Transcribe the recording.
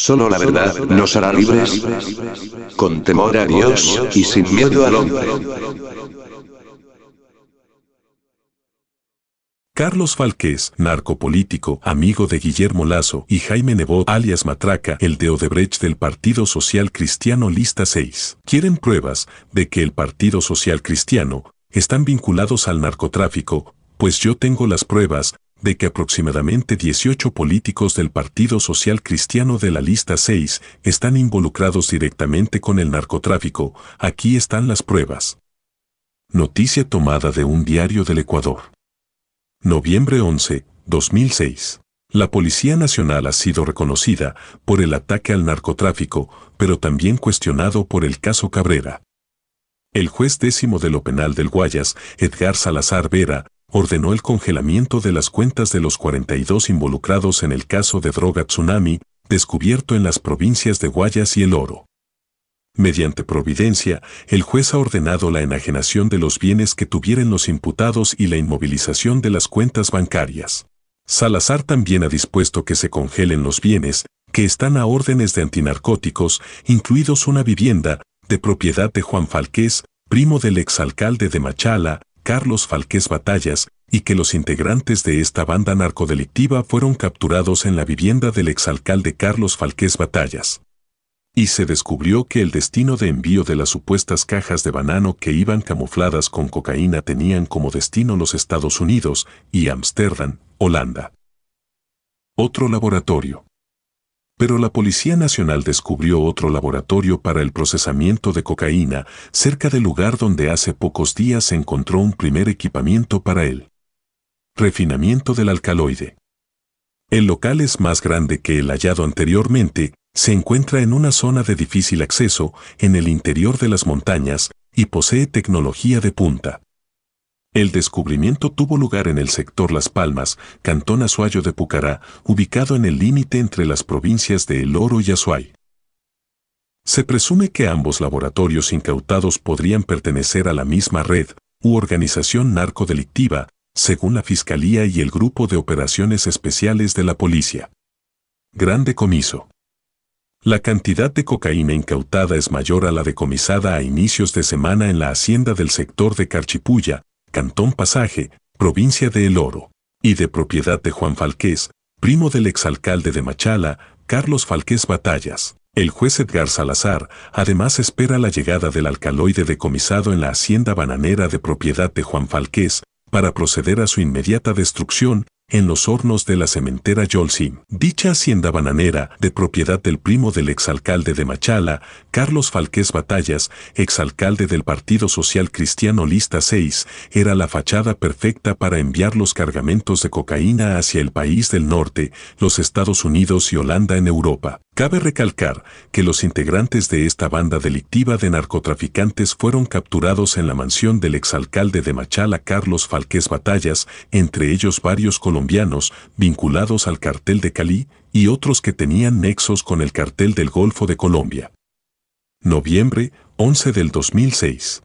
Solo la verdad nos hará libres, con temor a Dios y sin miedo al hombre. Carlos Falqués, narcopolítico, amigo de Guillermo Lazo y Jaime Nebot, alias Matraca, el de Odebrecht del Partido Social Cristiano Lista 6, quieren pruebas de que el Partido Social Cristiano están vinculados al narcotráfico, pues yo tengo las pruebas de que aproximadamente 18 políticos del Partido Social Cristiano de la lista 6 están involucrados directamente con el narcotráfico. Aquí están las pruebas. Noticia tomada de un diario del Ecuador. Noviembre 11, 2006. La Policía Nacional ha sido reconocida por el ataque al narcotráfico, pero también cuestionado por el caso Cabrera. El juez décimo de lo penal del Guayas, Edgar Salazar Vera, ordenó el congelamiento de las cuentas de los 42 involucrados en el caso de droga tsunami, descubierto en las provincias de Guayas y El Oro. Mediante providencia, el juez ha ordenado la enajenación de los bienes que tuvieran los imputados y la inmovilización de las cuentas bancarias. Salazar también ha dispuesto que se congelen los bienes, que están a órdenes de antinarcóticos, incluidos una vivienda, de propiedad de Juan Falqués, primo del exalcalde de Machala, Carlos Falqués Batallas, y que los integrantes de esta banda narcodelictiva fueron capturados en la vivienda del exalcalde Carlos Falqués Batallas. Y se descubrió que el destino de envío de las supuestas cajas de banano que iban camufladas con cocaína tenían como destino los Estados Unidos y Ámsterdam, Holanda. Otro laboratorio. Pero la Policía Nacional descubrió otro laboratorio para el procesamiento de cocaína cerca del lugar donde hace pocos días se encontró un primer equipamiento para él. Refinamiento del alcaloide. El local es más grande que el hallado anteriormente, se encuentra en una zona de difícil acceso, en el interior de las montañas, y posee tecnología de punta. El descubrimiento tuvo lugar en el sector Las Palmas, Cantón Azuayo de Pucará, ubicado en el límite entre las provincias de El Oro y Azuay. Se presume que ambos laboratorios incautados podrían pertenecer a la misma red u organización narcodelictiva, según la Fiscalía y el Grupo de Operaciones Especiales de la Policía. Grande comiso. La cantidad de cocaína incautada es mayor a la decomisada a inicios de semana en la hacienda del sector de Carchipulla, Cantón Pasaje, provincia de El Oro, y de propiedad de Juan Falqués, primo del exalcalde de Machala, Carlos Falqués Batallas. El juez Edgar Salazar además espera la llegada del alcaloide decomisado en la hacienda bananera de propiedad de Juan Falqués para proceder a su inmediata destrucción en los hornos de la cementera Yolsim. Dicha hacienda bananera, de propiedad del primo del exalcalde de Machala, Carlos Falqués Batallas, exalcalde del Partido Social Cristiano Lista 6, era la fachada perfecta para enviar los cargamentos de cocaína hacia el país del norte, los Estados Unidos y Holanda en Europa. Cabe recalcar que los integrantes de esta banda delictiva de narcotraficantes fueron capturados en la mansión del exalcalde de Machala Carlos Falqués Batallas, entre ellos varios colombianos vinculados al cartel de Cali y otros que tenían nexos con el cartel del Golfo de Colombia. Noviembre 11 del 2006.